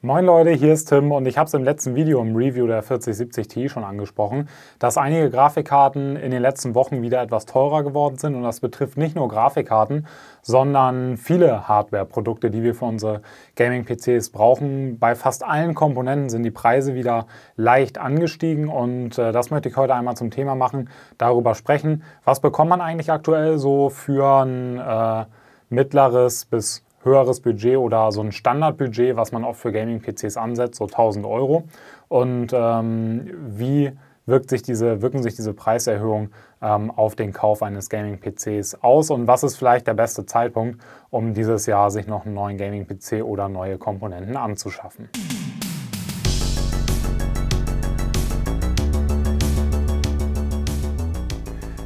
Moin Leute, hier ist Tim und ich habe es im letzten Video im Review der 4070 Ti schon angesprochen, dass einige Grafikkarten in den letzten Wochen wieder etwas teurer geworden sind und das betrifft nicht nur Grafikkarten, sondern viele Hardware-Produkte, die wir für unsere Gaming-PCs brauchen. Bei fast allen Komponenten sind die Preise wieder leicht angestiegen und äh, das möchte ich heute einmal zum Thema machen, darüber sprechen. Was bekommt man eigentlich aktuell so für ein äh, mittleres bis höheres Budget oder so ein Standardbudget, was man oft für Gaming-PCs ansetzt, so 1000 Euro. Und ähm, wie wirkt sich diese, wirken sich diese Preiserhöhungen ähm, auf den Kauf eines Gaming-PCs aus und was ist vielleicht der beste Zeitpunkt, um dieses Jahr sich noch einen neuen Gaming-PC oder neue Komponenten anzuschaffen?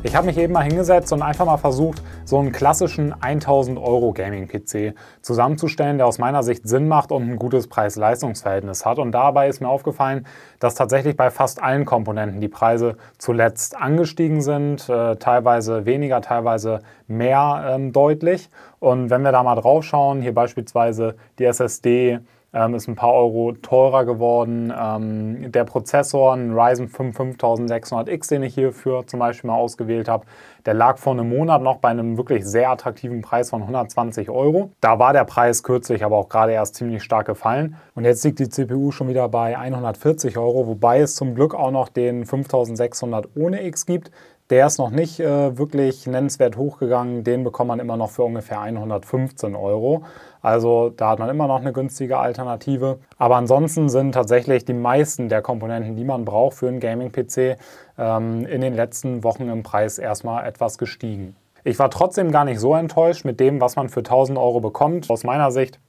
Ich habe mich eben mal hingesetzt und einfach mal versucht, so einen klassischen 1000 Euro Gaming PC zusammenzustellen, der aus meiner Sicht Sinn macht und ein gutes Preis-Leistungs-Verhältnis hat. Und dabei ist mir aufgefallen, dass tatsächlich bei fast allen Komponenten die Preise zuletzt angestiegen sind, äh, teilweise weniger, teilweise mehr ähm, deutlich. Und wenn wir da mal drauf schauen, hier beispielsweise die SSD, ähm, ist ein paar Euro teurer geworden. Ähm, der Prozessor, ein Ryzen 5 5600X, den ich hierfür zum Beispiel mal ausgewählt habe, der lag vor einem Monat noch bei einem wirklich sehr attraktiven Preis von 120 Euro. Da war der Preis kürzlich aber auch gerade erst ziemlich stark gefallen. Und jetzt liegt die CPU schon wieder bei 140 Euro, wobei es zum Glück auch noch den 5600 ohne X gibt, der ist noch nicht äh, wirklich nennenswert hochgegangen. Den bekommt man immer noch für ungefähr 115 Euro. Also da hat man immer noch eine günstige Alternative. Aber ansonsten sind tatsächlich die meisten der Komponenten, die man braucht für einen Gaming-PC, ähm, in den letzten Wochen im Preis erstmal etwas gestiegen. Ich war trotzdem gar nicht so enttäuscht mit dem, was man für 1000 Euro bekommt. Aus meiner Sicht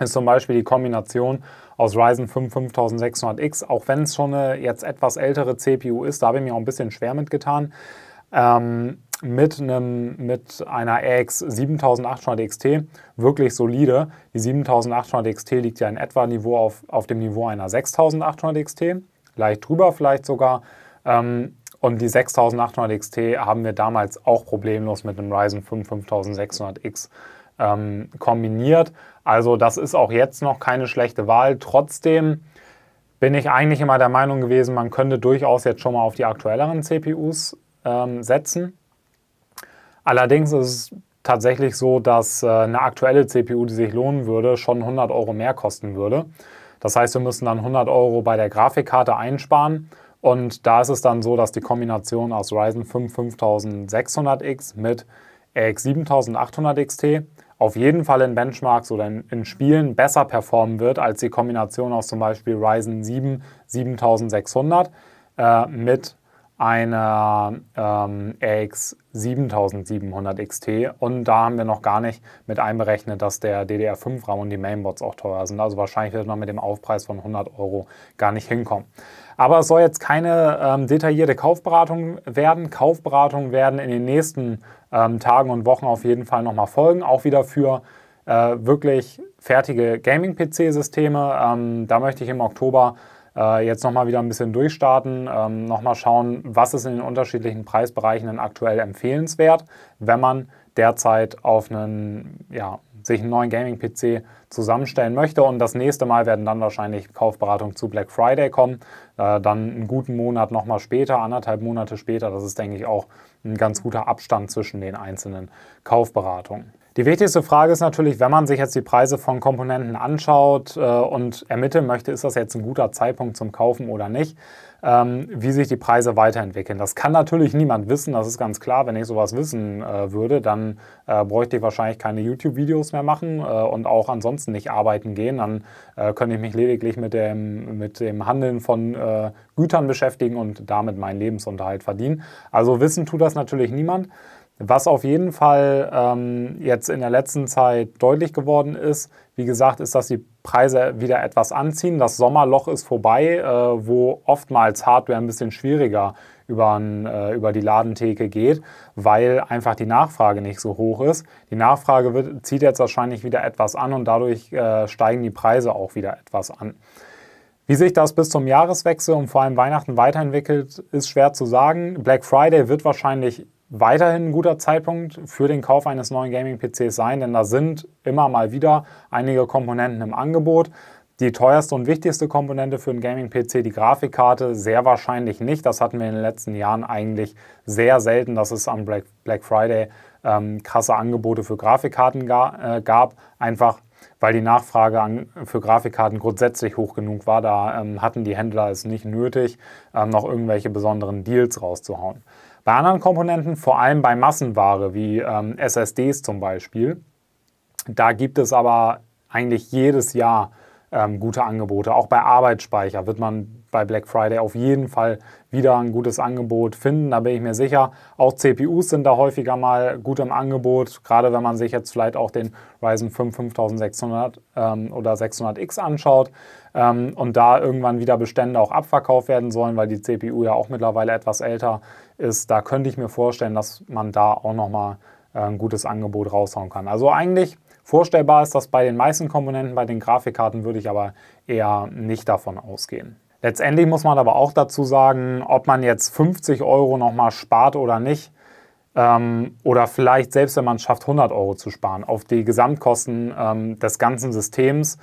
ist zum Beispiel die Kombination aus Ryzen 5 5600X, auch wenn es schon eine jetzt etwas ältere CPU ist, da habe ich mir auch ein bisschen schwer mitgetan. Ähm, mit, einem, mit einer RX 7800 XT wirklich solide. Die 7800 XT liegt ja in etwa Niveau auf, auf dem Niveau einer 6800 XT, leicht drüber vielleicht sogar. Ähm, und die 6800 XT haben wir damals auch problemlos mit einem Ryzen 5 5600X ähm, kombiniert. Also das ist auch jetzt noch keine schlechte Wahl. Trotzdem bin ich eigentlich immer der Meinung gewesen, man könnte durchaus jetzt schon mal auf die aktuelleren CPUs ähm, setzen. Allerdings ist es tatsächlich so, dass äh, eine aktuelle CPU, die sich lohnen würde, schon 100 Euro mehr kosten würde. Das heißt, wir müssen dann 100 Euro bei der Grafikkarte einsparen. Und da ist es dann so, dass die Kombination aus Ryzen 5 5600X mit RX 7800 XT auf jeden Fall in Benchmarks oder in, in, Spielen besser performen wird als die Kombination aus zum Beispiel Ryzen 7 7600 äh, mit einer ähm, RX 7700 XT und da haben wir noch gar nicht mit einberechnet, dass der ddr 5 raum und die Mainboards auch teuer sind. Also wahrscheinlich wird man mit dem Aufpreis von 100 Euro gar nicht hinkommen. Aber es soll jetzt keine ähm, detaillierte Kaufberatung werden. Kaufberatungen werden in den nächsten ähm, Tagen und Wochen auf jeden Fall nochmal folgen, auch wieder für äh, wirklich fertige Gaming-PC-Systeme. Ähm, da möchte ich im Oktober äh, jetzt nochmal wieder ein bisschen durchstarten, ähm, nochmal schauen, was ist in den unterschiedlichen Preisbereichen denn aktuell empfehlenswert, wenn man derzeit auf einen, ja, sich einen neuen Gaming-PC zusammenstellen möchte. Und das nächste Mal werden dann wahrscheinlich Kaufberatungen zu Black Friday kommen. Äh, dann einen guten Monat nochmal später, anderthalb Monate später. Das ist, denke ich, auch ein ganz guter Abstand zwischen den einzelnen Kaufberatungen. Die wichtigste Frage ist natürlich, wenn man sich jetzt die Preise von Komponenten anschaut äh, und ermitteln möchte, ist das jetzt ein guter Zeitpunkt zum Kaufen oder nicht, ähm, wie sich die Preise weiterentwickeln. Das kann natürlich niemand wissen, das ist ganz klar. Wenn ich sowas wissen äh, würde, dann äh, bräuchte ich wahrscheinlich keine YouTube-Videos mehr machen äh, und auch ansonsten nicht arbeiten gehen. Dann äh, könnte ich mich lediglich mit dem, mit dem Handeln von äh, Gütern beschäftigen und damit meinen Lebensunterhalt verdienen. Also wissen tut das natürlich niemand. Was auf jeden Fall ähm, jetzt in der letzten Zeit deutlich geworden ist, wie gesagt, ist, dass die Preise wieder etwas anziehen. Das Sommerloch ist vorbei, äh, wo oftmals Hardware ein bisschen schwieriger übern, äh, über die Ladentheke geht, weil einfach die Nachfrage nicht so hoch ist. Die Nachfrage wird, zieht jetzt wahrscheinlich wieder etwas an und dadurch äh, steigen die Preise auch wieder etwas an. Wie sich das bis zum Jahreswechsel und vor allem Weihnachten weiterentwickelt, ist schwer zu sagen. Black Friday wird wahrscheinlich weiterhin ein guter Zeitpunkt für den Kauf eines neuen Gaming-PCs sein, denn da sind immer mal wieder einige Komponenten im Angebot. Die teuerste und wichtigste Komponente für einen Gaming-PC, die Grafikkarte, sehr wahrscheinlich nicht. Das hatten wir in den letzten Jahren eigentlich sehr selten, dass es am Black, Friday ähm, krasse Angebote für Grafikkarten ga, äh, gab. Einfach weil die Nachfrage an, für Grafikkarten grundsätzlich hoch genug war. Da ähm, hatten die Händler es nicht nötig, ähm, noch irgendwelche besonderen Deals rauszuhauen. Bei anderen Komponenten, vor allem bei Massenware wie ähm, SSDs zum Beispiel, da gibt es aber eigentlich jedes Jahr ähm, gute Angebote. Auch bei Arbeitsspeicher wird man bei Black Friday auf jeden Fall wieder ein gutes Angebot finden, da bin ich mir sicher. Auch CPUs sind da häufiger mal gut im Angebot, gerade wenn man sich jetzt vielleicht auch den Ryzen 5 5600 ähm, oder 600X anschaut ähm, und da irgendwann wieder Bestände auch abverkauft werden sollen, weil die CPU ja auch mittlerweile etwas älter ist. Da könnte ich mir vorstellen, dass man da auch nochmal äh, ein gutes Angebot raushauen kann. Also eigentlich vorstellbar ist das bei den meisten Komponenten, bei den Grafikkarten würde ich aber eher nicht davon ausgehen. Letztendlich muss man aber auch dazu sagen, ob man jetzt 50 Euro nochmal spart oder nicht, ähm, oder vielleicht selbst wenn man es schafft, 100 Euro zu sparen, auf die Gesamtkosten ähm, des ganzen Systems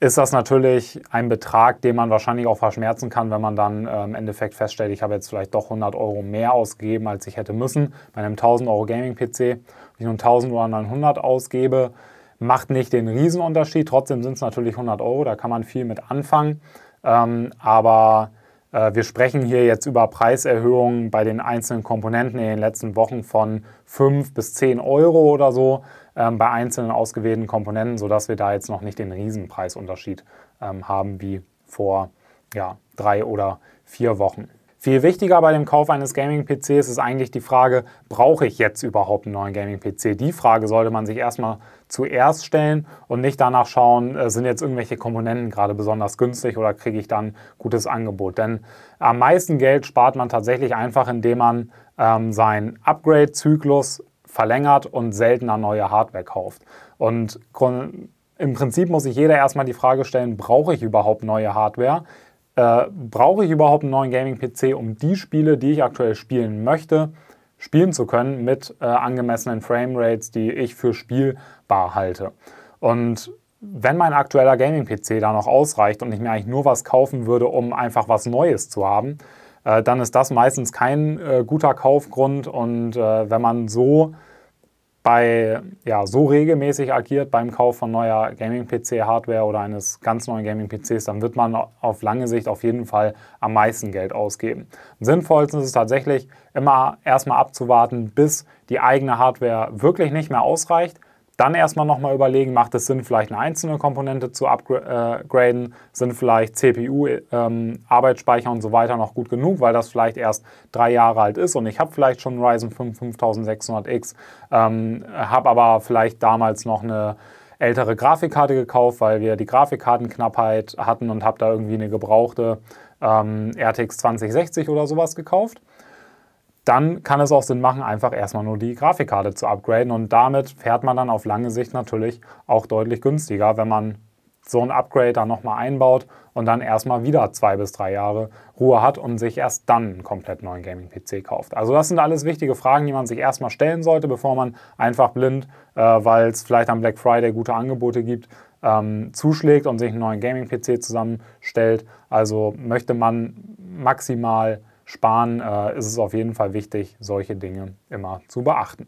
ist das natürlich ein Betrag, den man wahrscheinlich auch verschmerzen kann, wenn man dann äh, im Endeffekt feststellt, ich habe jetzt vielleicht doch 100 Euro mehr ausgegeben, als ich hätte müssen. Bei einem 1000 Euro Gaming-PC, wenn ich nun 1000 oder 900 ausgebe, macht nicht den Riesenunterschied. Trotzdem sind es natürlich 100 Euro, da kann man viel mit anfangen. Ähm, aber äh, wir sprechen hier jetzt über Preiserhöhungen bei den einzelnen Komponenten in den letzten Wochen von 5 bis 10 Euro oder so ähm, bei einzelnen ausgewählten Komponenten, sodass wir da jetzt noch nicht den Riesenpreisunterschied ähm, haben wie vor ja, drei oder vier Wochen. Viel wichtiger bei dem Kauf eines Gaming-PCs ist eigentlich die Frage, brauche ich jetzt überhaupt einen neuen Gaming-PC? Die Frage sollte man sich erstmal stellen zuerst stellen und nicht danach schauen, äh, sind jetzt irgendwelche Komponenten gerade besonders günstig oder kriege ich dann gutes Angebot. Denn am meisten Geld spart man tatsächlich einfach, indem man ähm, seinen Upgrade-Zyklus verlängert und seltener neue Hardware kauft. Und im Prinzip muss sich jeder erstmal die Frage stellen, brauche ich überhaupt neue Hardware? Äh, brauche ich überhaupt einen neuen Gaming-PC, um die Spiele, die ich aktuell spielen möchte, spielen zu können mit äh, angemessenen Framerates, die ich für spielbar halte. Und wenn mein aktueller Gaming-PC da noch ausreicht und ich mir eigentlich nur was kaufen würde, um einfach was Neues zu haben, äh, dann ist das meistens kein äh, guter Kaufgrund. Und äh, wenn man so bei, ja, so regelmäßig agiert beim Kauf von neuer Gaming-PC-Hardware oder eines ganz neuen Gaming-PCs, dann wird man auf lange Sicht auf jeden Fall am meisten Geld ausgeben. Am sinnvollsten ist es tatsächlich, immer erstmal abzuwarten, bis die eigene Hardware wirklich nicht mehr ausreicht dann erstmal nochmal überlegen, macht es Sinn, vielleicht eine einzelne Komponente zu upgraden? Äh, Sind vielleicht CPU, ähm, Arbeitsspeicher und so weiter noch gut genug, weil das vielleicht erst drei Jahre alt ist und ich habe vielleicht schon Ryzen 5 5600X, ähm, habe aber vielleicht damals noch eine ältere Grafikkarte gekauft, weil wir die Grafikkartenknappheit hatten und habe da irgendwie eine gebrauchte ähm, RTX 2060 oder sowas gekauft dann kann es auch Sinn machen, einfach erstmal nur die Grafikkarte zu upgraden und damit fährt man dann auf lange Sicht natürlich auch deutlich günstiger, wenn man so ein Upgrade dann nochmal einbaut und dann erstmal wieder zwei bis drei Jahre Ruhe hat und sich erst dann einen komplett neuen Gaming-PC kauft. Also das sind alles wichtige Fragen, die man sich erstmal stellen sollte, bevor man einfach blind, äh, weil es vielleicht am Black Friday gute Angebote gibt, ähm, zuschlägt und sich einen neuen Gaming-PC zusammenstellt. Also möchte man maximal sparen, äh, ist es auf jeden Fall wichtig, solche Dinge immer zu beachten.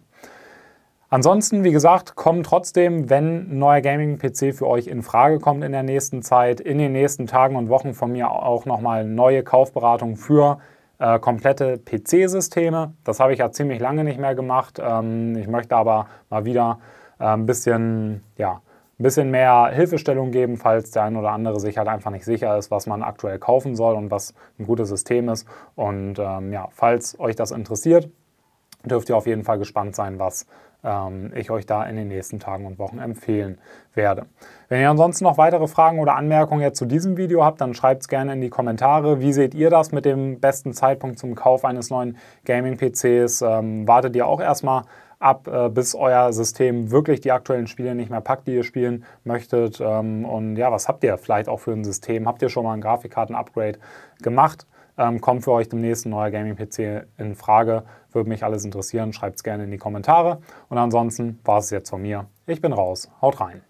Ansonsten, wie gesagt, kommen trotzdem, wenn ein neuer Gaming-PC für euch in Frage kommt in der nächsten Zeit, in den nächsten Tagen und Wochen von mir auch nochmal neue Kaufberatungen für äh, komplette PC-Systeme. Das habe ich ja ziemlich lange nicht mehr gemacht. Ähm, ich möchte aber mal wieder äh, ein bisschen, ja, ein bisschen mehr Hilfestellung geben, falls der ein oder andere sich halt einfach nicht sicher ist, was man aktuell kaufen soll und was ein gutes System ist. Und ähm, ja, falls euch das interessiert, dürft ihr auf jeden Fall gespannt sein, was ähm, ich euch da in den nächsten Tagen und Wochen empfehlen werde. Wenn ihr ansonsten noch weitere Fragen oder Anmerkungen jetzt zu diesem Video habt, dann schreibt es gerne in die Kommentare. Wie seht ihr das mit dem besten Zeitpunkt zum Kauf eines neuen Gaming-PCs? Ähm, wartet ihr auch erstmal ab, äh, bis euer System wirklich die aktuellen Spiele nicht mehr packt, die ihr spielen möchtet. Ähm, und ja, was habt ihr vielleicht auch für ein System? Habt ihr schon mal ein Grafikkarten-Upgrade gemacht? Ähm, kommt für euch demnächst ein neuer Gaming-PC in Frage? Würde mich alles interessieren. Schreibt es gerne in die Kommentare. Und ansonsten war es jetzt von mir. Ich bin raus. Haut rein.